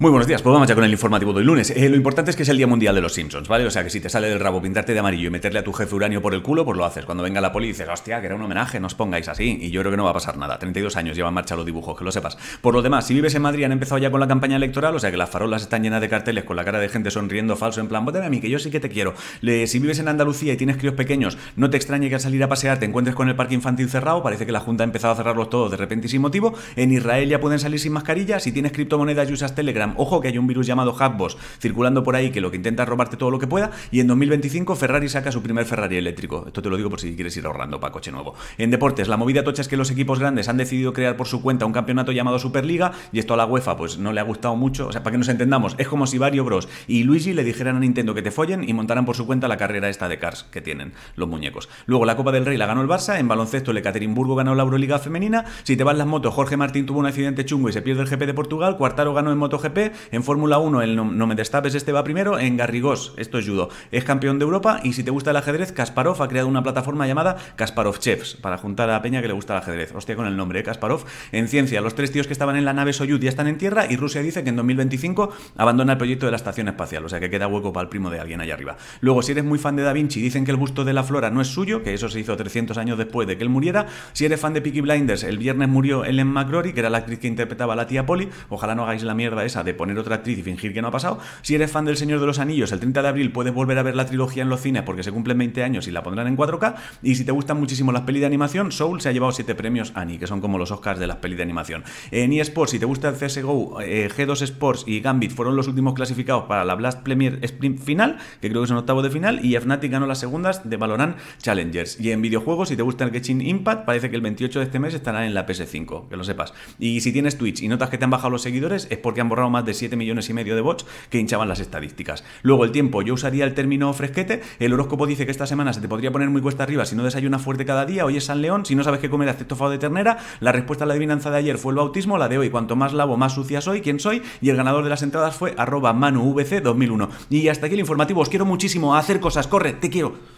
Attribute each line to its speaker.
Speaker 1: Muy buenos días, pues vamos ya con el informativo del lunes. Eh, lo importante es que es el Día Mundial de los Simpsons, ¿vale? O sea que si te sale del rabo pintarte de amarillo y meterle a tu jefe uranio por el culo, pues lo haces. Cuando venga la poli y dices, hostia, que era un homenaje, no os pongáis así. Y yo creo que no va a pasar nada. 32 años llevan en marcha los dibujos, que lo sepas. Por lo demás, si vives en Madrid han empezado ya con la campaña electoral, o sea que las farolas están llenas de carteles con la cara de gente sonriendo falso, en plan, vótame, a mí, que yo sí que te quiero. si vives en Andalucía y tienes críos pequeños, no te extrañe que al salir a pasear te encuentres con el parque infantil cerrado. Parece que la Junta ha empezado a cerrarlos todos de repente sin motivo. En Israel ya pueden salir sin mascarilla. Si tienes criptomonedas y usas Telegram, Ojo que hay un virus llamado Hackboss circulando por ahí que lo que intenta robarte todo lo que pueda. Y en 2025 Ferrari saca su primer Ferrari eléctrico. Esto te lo digo por si quieres ir ahorrando para coche nuevo. En deportes, la movida tocha es que los equipos grandes han decidido crear por su cuenta un campeonato llamado Superliga. Y esto a la UEFA pues no le ha gustado mucho. O sea, para que nos entendamos, es como si Barrio Bros y Luigi le dijeran a Nintendo que te follen y montaran por su cuenta la carrera esta de Cars que tienen los muñecos. Luego la Copa del Rey la ganó el Barça. En baloncesto el Ekaterinburgo ganó la Euroliga femenina. Si te van las motos, Jorge Martín tuvo un accidente chungo y se pierde el GP de Portugal. Cuartaro ganó en GP en Fórmula 1 el no, me destapes, este va primero, en Garrigós, esto es judo, es campeón de Europa y si te gusta el ajedrez, Kasparov ha creado una plataforma llamada Kasparov Chefs para juntar a la peña que le gusta el ajedrez. Hostia con el nombre, ¿eh? Kasparov. En ciencia, los tres tíos que estaban en la nave Soyuz ya están en tierra y Rusia dice que en 2025 abandona el proyecto de la estación espacial, o sea que queda hueco para el primo de alguien allá arriba. Luego, si eres muy fan de Da Vinci, dicen que el busto de la flora no es suyo, que eso se hizo 300 años después de que él muriera. Si eres fan de Peaky Blinders, el viernes murió Ellen McCrory, que era la actriz que interpretaba a la tía Polly. Ojalá no hagáis la mierda esa poner otra actriz y fingir que no ha pasado. Si eres fan del Señor de los Anillos, el 30 de abril puedes volver a ver la trilogía en los cines porque se cumplen 20 años y la pondrán en 4K. Y si te gustan muchísimo las pelis de animación, Soul se ha llevado 7 premios a Annie, que son como los Oscars de las pelis de animación. En eSports, si te gusta el CSGO, eh, G2 Sports y Gambit fueron los últimos clasificados para la Blast Premier Sprint final, que creo que es un octavo de final, y Fnatic ganó las segundas de Valorant Challengers. Y en videojuegos, si te gusta el Genshin Impact, parece que el 28 de este mes estará en la PS5, que lo sepas. Y si tienes Twitch y notas que te han bajado los seguidores, es porque han borrado más más de 7 millones y medio de bots que hinchaban las estadísticas. Luego el tiempo, yo usaría el término fresquete, el horóscopo dice que esta semana se te podría poner muy cuesta arriba si no desayunas fuerte cada día, hoy es San León, si no sabes qué comer, hazte estofado de ternera, la respuesta a la adivinanza de ayer fue el bautismo, la de hoy, cuanto más lavo, más sucia soy, quién soy, y el ganador de las entradas fue arroba manuvc2001. Y hasta aquí el informativo, os quiero muchísimo, hacer cosas, corre, te quiero.